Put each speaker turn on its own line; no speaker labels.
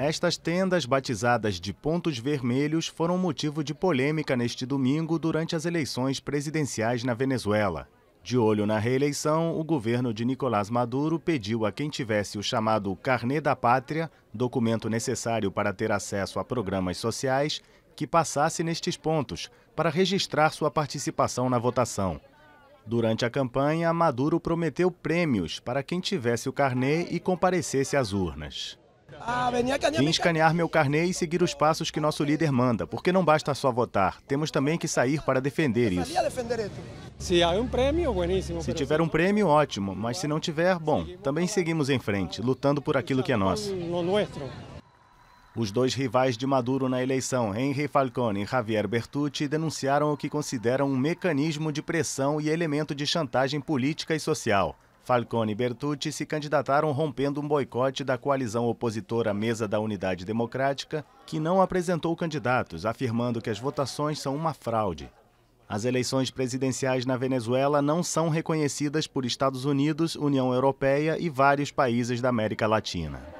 Estas tendas, batizadas de pontos vermelhos, foram motivo de polêmica neste domingo durante as eleições presidenciais na Venezuela. De olho na reeleição, o governo de Nicolás Maduro pediu a quem tivesse o chamado Carnê da Pátria, documento necessário para ter acesso a programas sociais, que passasse nestes pontos para registrar sua participação na votação. Durante a campanha, Maduro prometeu prêmios para quem tivesse o carnê e comparecesse às urnas.
Ah, Vim escanear
meu carnê e seguir os passos que nosso líder manda, porque não basta só votar, temos também que sair para defender isso. Se tiver um prêmio, ótimo, mas se não tiver, bom, também seguimos em frente, lutando por aquilo que é nosso. Os dois rivais de Maduro na eleição, Henry Falcone e Javier Bertucci, denunciaram o que consideram um mecanismo de pressão e elemento de chantagem política e social. Falcone e Bertucci se candidataram rompendo um boicote da coalizão opositora Mesa da Unidade Democrática, que não apresentou candidatos, afirmando que as votações são uma fraude. As eleições presidenciais na Venezuela não são reconhecidas por Estados Unidos, União Europeia e vários países da América Latina.